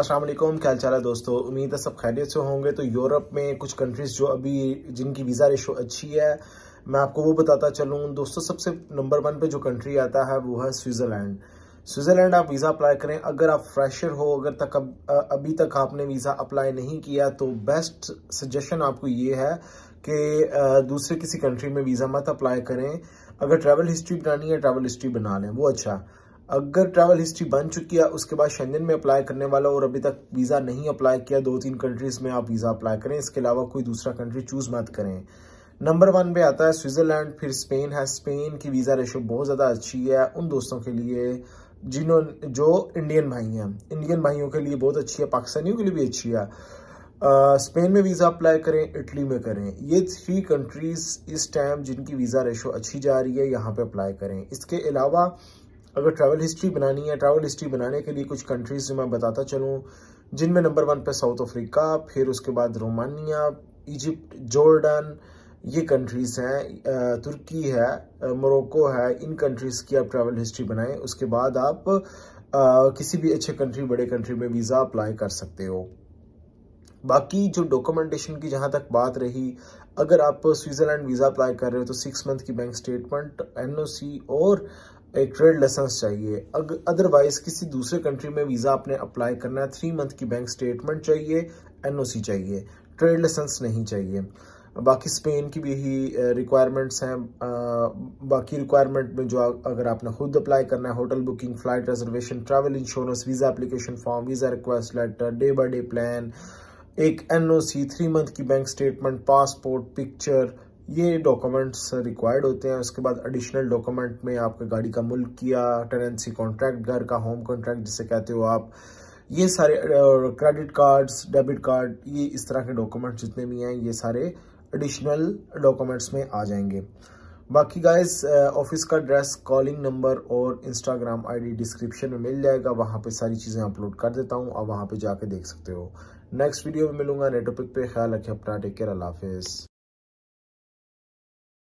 अस्सलाम वालेकुम क्या चाल है दोस्तों उम्मीद है सब खैरियत से होंगे तो यूरोप में कुछ कंट्रीज़ जो अभी जिनकी वीज़ा रेशो अच्छी है मैं आपको वो बताता चलूँ दोस्तों सबसे नंबर वन पे जो कंट्री आता है वो है स्विट्ज़रलैंड स्विट्ज़रलैंड आप वीज़ा अप्लाई करें अगर आप फ्रेशर हो अगर तक अब अभी तक आपने वीज़ा अप्लाई नहीं किया तो बेस्ट सजेशन आपको ये है कि दूसरे किसी कंट्री में वीज़ा मत अप्लाई करें अगर ट्रैवल हिस्ट्री बनानी है ट्रैवल हिस्ट्री बना लें वो अच्छा अगर ट्रैवल हिस्ट्री बन चुकी है उसके बाद शेंगन में अप्लाई करने वाला और अभी तक वीज़ा नहीं अप्लाई किया दो तीन कंट्रीज़ में आप वीज़ा अप्लाई करें इसके अलावा कोई दूसरा कंट्री चूज़ मत करें नंबर वन पे आता है स्विट्ज़रलैंड फिर स्पेन है स्पेन की वीज़ा रेशो बहुत ज़्यादा अच्छी है उन दोस्तों के लिए जिन्होंने जो इंडियन भाई हैं इंडियन भाइयों के लिए बहुत अच्छी है पाकिस्तानियों के लिए भी अच्छी है स्पेन uh, में वीज़ा अप्लाई करें इटली में करें ये थ्री कंट्रीज़ इस टाइम जिनकी वीज़ा रेशो अच्छी जा रही है यहाँ पे अप्लाई करें इसके अलावा अगर ट्रैवल हिस्ट्री बनानी है ट्रैवल हिस्ट्री बनाने के लिए कुछ कंट्रीज़ मैं बताता चलूँ जिनमें नंबर वन पे साउथ अफ्रीका फिर उसके बाद रोमानिया इजिप्ट जॉर्डन ये कंट्रीज़ हैं तुर्की है मोरक्को है इन कंट्रीज़ की आप ट्रैवल हिस्ट्री बनाएं उसके बाद आप आ, किसी भी अच्छे कंट्री बड़े कंट्री में वीज़ा अप्लाई कर सकते हो बाकी जो डॉक्यूमेंटेशन की जहाँ तक बात रही अगर आप स्विट्ज़रलैंड वीज़ा अप्लाई कर रहे हो तो सिक्स मंथ की बैंक स्टेटमेंट एनओसी और एक ट्रेड लाइसेंस चाहिए अदरवाइज किसी दूसरे कंट्री में वीज़ा आपने अप्लाई करना है थ्री मंथ की बैंक स्टेटमेंट चाहिए एनओसी चाहिए ट्रेड लाइसेंस नहीं चाहिए बाकी स्पेन की भी यही रिक्वायरमेंट्स हैं बाकी रिक्वायरमेंट में जो अगर आपने खुद अप्लाई करना है hotel booking flight reservation travel insurance visa application form visa request letter day by day plan एक एनओसी थ्री मंथ की बैंक स्टेटमेंट पासपोर्ट पिक्चर ये डॉक्यूमेंट्स रिक्वायर्ड होते हैं उसके बाद एडिशनल डॉक्यूमेंट में आपका गाड़ी का मुल्क किया टेनेंसी कॉन्ट्रैक्ट घर का होम कॉन्ट्रैक्ट जिसे कहते हो आप ये सारे क्रेडिट कार्ड्स डेबिट कार्ड ये इस तरह के डॉक्यूमेंट्स जितने भी हैं ये सारे एडिशनल डॉक्यूमेंट्स में आ जाएंगे बाकी गाइस ऑफिस का एड्रेस कॉलिंग नंबर और इंस्टाग्राम आईडी डिस्क्रिप्शन में मिल जाएगा वहाँ पे सारी चीज़ें अपलोड कर देता हूँ आप वहाँ पे जाके देख सकते हो नेक्स्ट वीडियो में मिलूंगा नए टॉपिक पे ख्याल रखें अपना टेक केयर अल्लाह हाफिज़